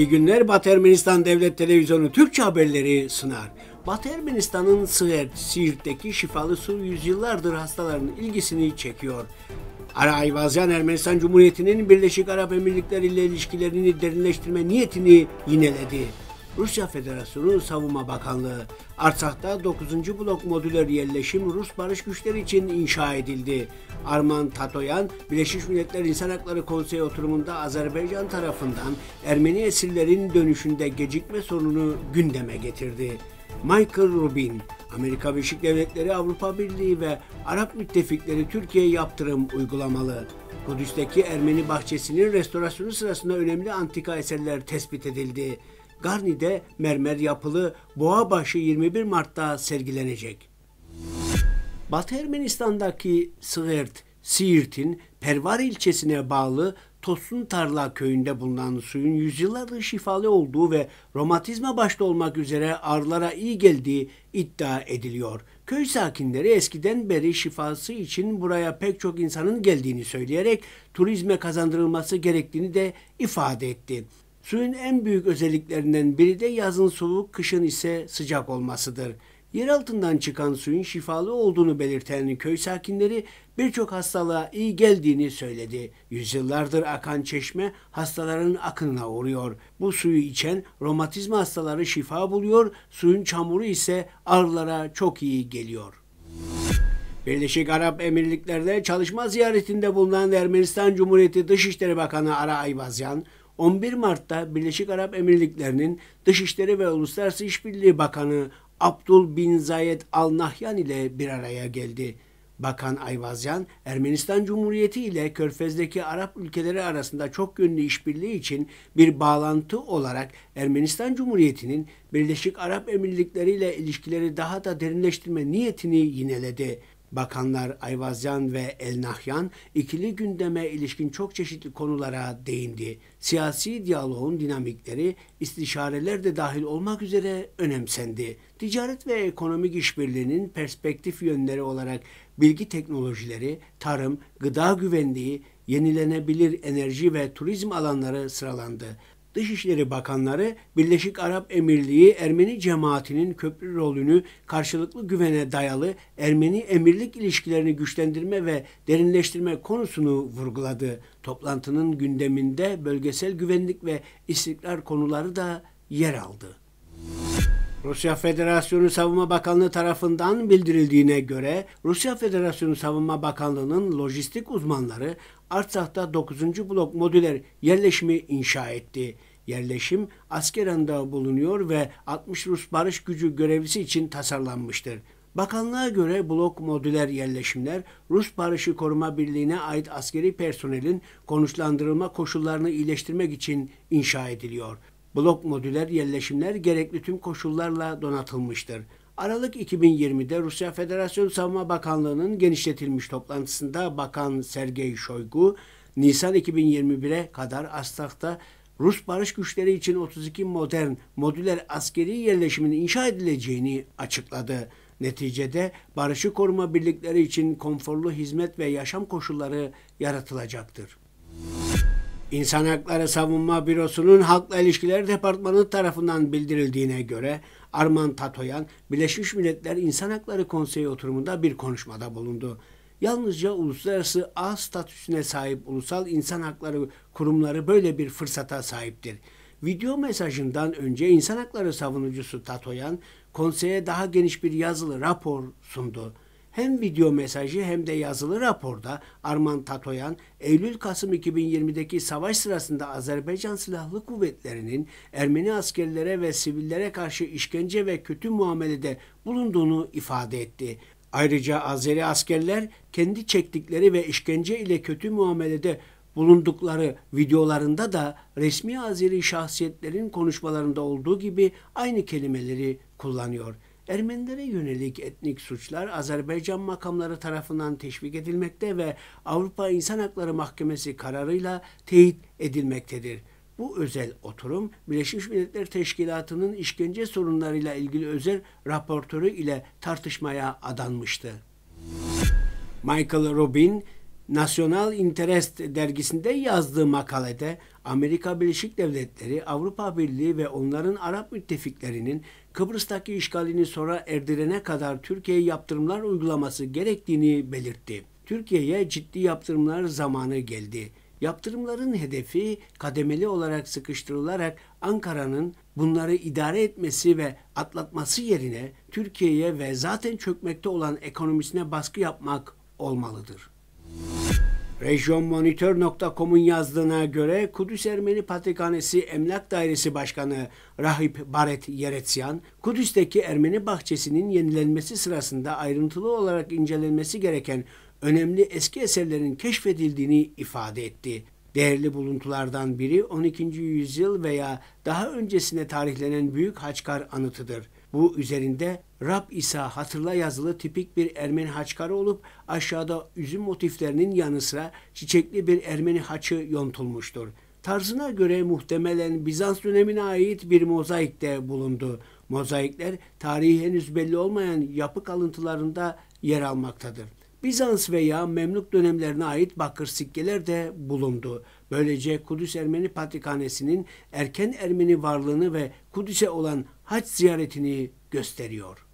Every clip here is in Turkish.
İyi günler Batı Ermenistan Devlet Televizyonu Türkçe haberleri sınar. Batı Ermenistan'ın Siirt, Siirt'teki şifalı su yüzyıllardır hastaların ilgisini çekiyor. Ara Ayvazyan Ermenistan Cumhuriyeti'nin Birleşik Arap Emirlikleri ile ilişkilerini derinleştirme niyetini yineledi. Rusya Federasyonu Savunma Bakanlığı, Artsak'ta 9. Blok Modüler Yerleşim Rus Barış Güçleri için inşa edildi. Arman Tatoyan, Birleşmiş Milletler İnsan Hakları Konseyi oturumunda Azerbaycan tarafından Ermeni esirlerin dönüşünde gecikme sorunu gündeme getirdi. Michael Rubin, Amerika Birleşik Devletleri, Avrupa Birliği ve Arap müttefikleri Türkiye yaptırım uygulamalı. Kudüs'teki Ermeni bahçesinin restorasyonu sırasında önemli antika eserler tespit edildi. Garni'de mermer yapılı Boğabaşı 21 Mart'ta sergilenecek. Batı Ermenistan'daki Sığırt, Siirt'in Pervar ilçesine bağlı Tosun Tarla köyünde bulunan suyun yüzyıllardır şifalı olduğu ve romatizma başta olmak üzere ağrılara iyi geldiği iddia ediliyor. Köy sakinleri eskiden beri şifası için buraya pek çok insanın geldiğini söyleyerek turizme kazandırılması gerektiğini de ifade etti. Suyun en büyük özelliklerinden biri de yazın soğuk, kışın ise sıcak olmasıdır. Yer altından çıkan suyun şifalı olduğunu belirten köy sakinleri birçok hastalığa iyi geldiğini söyledi. Yüzyıllardır akan çeşme hastaların akınına uğruyor. Bu suyu içen romatizma hastaları şifa buluyor, suyun çamuru ise ağrılara çok iyi geliyor. Birleşik Arap Emirlikleri'de çalışma ziyaretinde bulunan Ermenistan Cumhuriyeti Dışişleri Bakanı Ara Ayvazyan, 11 Mart'ta Birleşik Arap Emirlikleri'nin Dışişleri ve Uluslararası İşbirliği Bakanı Abdul Bin Zayed Al Nahyan ile bir araya geldi. Bakan Ayvazyan, Ermenistan Cumhuriyeti ile Körfez'deki Arap ülkeleri arasında çok yönlü işbirliği için bir bağlantı olarak Ermenistan Cumhuriyeti'nin Birleşik Arap Emirlikleri ile ilişkileri daha da derinleştirme niyetini yineledi. Bakanlar Ayvazcan ve Elnahyan ikili gündeme ilişkin çok çeşitli konulara değindi. Siyasi diyaloğun dinamikleri istişareler de dahil olmak üzere önemsendi. Ticaret ve ekonomik işbirliğinin perspektif yönleri olarak bilgi teknolojileri, tarım, gıda güvenliği, yenilenebilir enerji ve turizm alanları sıralandı. Dışişleri Bakanları Birleşik Arap Emirliği Ermeni cemaatinin köprü rolünü karşılıklı güvene dayalı Ermeni emirlik ilişkilerini güçlendirme ve derinleştirme konusunu vurguladı. Toplantının gündeminde bölgesel güvenlik ve istikrar konuları da yer aldı. Rusya Federasyonu Savunma Bakanlığı tarafından bildirildiğine göre Rusya Federasyonu Savunma Bakanlığı'nın lojistik uzmanları Artsak'ta 9. blok modüler yerleşimi inşa etti. Yerleşim Askeran'da bulunuyor ve 60 Rus barış gücü görevlisi için tasarlanmıştır. Bakanlığa göre blok modüler yerleşimler Rus Barışı Koruma Birliği'ne ait askeri personelin konuşlandırılma koşullarını iyileştirmek için inşa ediliyor.'' Blok modüler yerleşimler gerekli tüm koşullarla donatılmıştır. Aralık 2020'de Rusya Federasyon Savunma Bakanlığı'nın genişletilmiş toplantısında Bakan Sergey Shoigu, Nisan 2021'e kadar Astak'ta Rus barış güçleri için 32 modern modüler askeri yerleşiminin inşa edileceğini açıkladı. Neticede barışı koruma birlikleri için konforlu hizmet ve yaşam koşulları yaratılacaktır. İnsan Hakları Savunma Bürosu'nun Halkla İlişkiler Departmanı tarafından bildirildiğine göre Arman Tatoyan, Birleşmiş Milletler İnsan Hakları Konseyi oturumunda bir konuşmada bulundu. Yalnızca uluslararası A statüsüne sahip ulusal insan hakları kurumları böyle bir fırsata sahiptir. Video mesajından önce insan hakları savunucusu Tatoyan, konseye daha geniş bir yazılı rapor sundu hem video mesajı hem de yazılı raporda Arman Tatoyan, Eylül-Kasım 2020'deki savaş sırasında Azerbaycan Silahlı Kuvvetleri'nin Ermeni askerlere ve sivillere karşı işkence ve kötü muamelede bulunduğunu ifade etti. Ayrıca Azeri askerler kendi çektikleri ve işkence ile kötü muamelede bulundukları videolarında da resmi Azeri şahsiyetlerin konuşmalarında olduğu gibi aynı kelimeleri kullanıyor. Ermenilere yönelik etnik suçlar Azerbaycan makamları tarafından teşvik edilmekte ve Avrupa İnsan Hakları Mahkemesi kararıyla teyit edilmektedir. Bu özel oturum Birleşmiş Milletler Teşkilatı'nın işkence sorunlarıyla ilgili özel raportörü ile tartışmaya adanmıştı. Michael Robin National Interest dergisinde yazdığı makalede Amerika Birleşik Devletleri, Avrupa Birliği ve onların Arap müttefiklerinin Kıbrıs'taki işgalini sonra erdirene kadar Türkiye'ye yaptırımlar uygulaması gerektiğini belirtti. Türkiye'ye ciddi yaptırımlar zamanı geldi. Yaptırımların hedefi kademeli olarak sıkıştırılarak Ankara'nın bunları idare etmesi ve atlatması yerine Türkiye'ye ve zaten çökmekte olan ekonomisine baskı yapmak olmalıdır. Regionmonitör.com'un yazdığına göre Kudüs Ermeni Patrikhanesi Emlak Dairesi Başkanı Rahip Baret Yeretsyan, Kudüs'teki Ermeni bahçesinin yenilenmesi sırasında ayrıntılı olarak incelenmesi gereken önemli eski eserlerin keşfedildiğini ifade etti. Değerli buluntulardan biri 12. yüzyıl veya daha öncesine tarihlenen Büyük Haçkar anıtıdır. Bu üzerinde Rab İsa hatırla yazılı tipik bir Ermeni haçkarı olup aşağıda üzüm motiflerinin yanı sıra çiçekli bir Ermeni haçı yontulmuştur. Tarzına göre muhtemelen Bizans dönemine ait bir mozaik de bulundu. Mozaikler tarihi henüz belli olmayan yapı kalıntılarında yer almaktadır. Bizans veya Memlük dönemlerine ait bakır sikkeler de bulundu. Böylece Kudüs Ermeni Patrikhanesi'nin erken Ermeni varlığını ve Kudüs'e olan haç ziyaretini gösteriyor.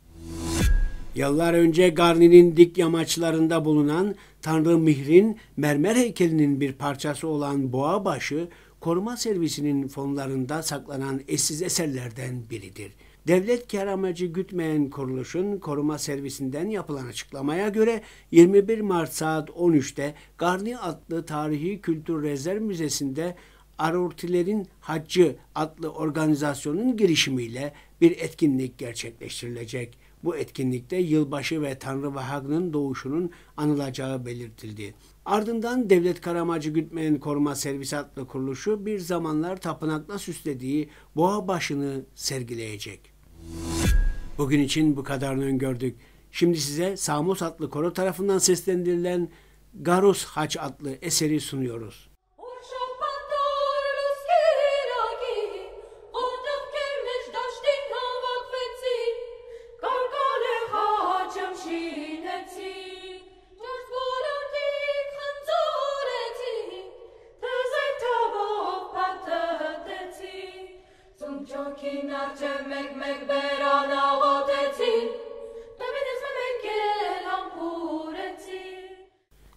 Yıllar önce Garni'nin dik yamaçlarında bulunan Tanrı Mihr'in mermer heykelinin bir parçası olan boğa başı koruma servisinin fonlarında saklanan eşsiz eserlerden biridir. Devlet kar amacı gütmeyen kuruluşun koruma servisinden yapılan açıklamaya göre 21 Mart saat 13'te Garni adlı Tarihi Kültür Rezerv Müzesi'nde Arortilerin Haccı adlı organizasyonun girişimiyle bir etkinlik gerçekleştirilecek. Bu etkinlikte yılbaşı ve Tanrı Vahag'ın doğuşunun anılacağı belirtildi. Ardından Devlet Karamacı Gütmeyen Koruma Servisi adlı kuruluşu bir zamanlar tapınakla süslediği boğa başını sergileyecek. Bugün için bu kadarını öngördük. Şimdi size Samos adlı koro tarafından seslendirilen Garus Haç adlı eseri sunuyoruz.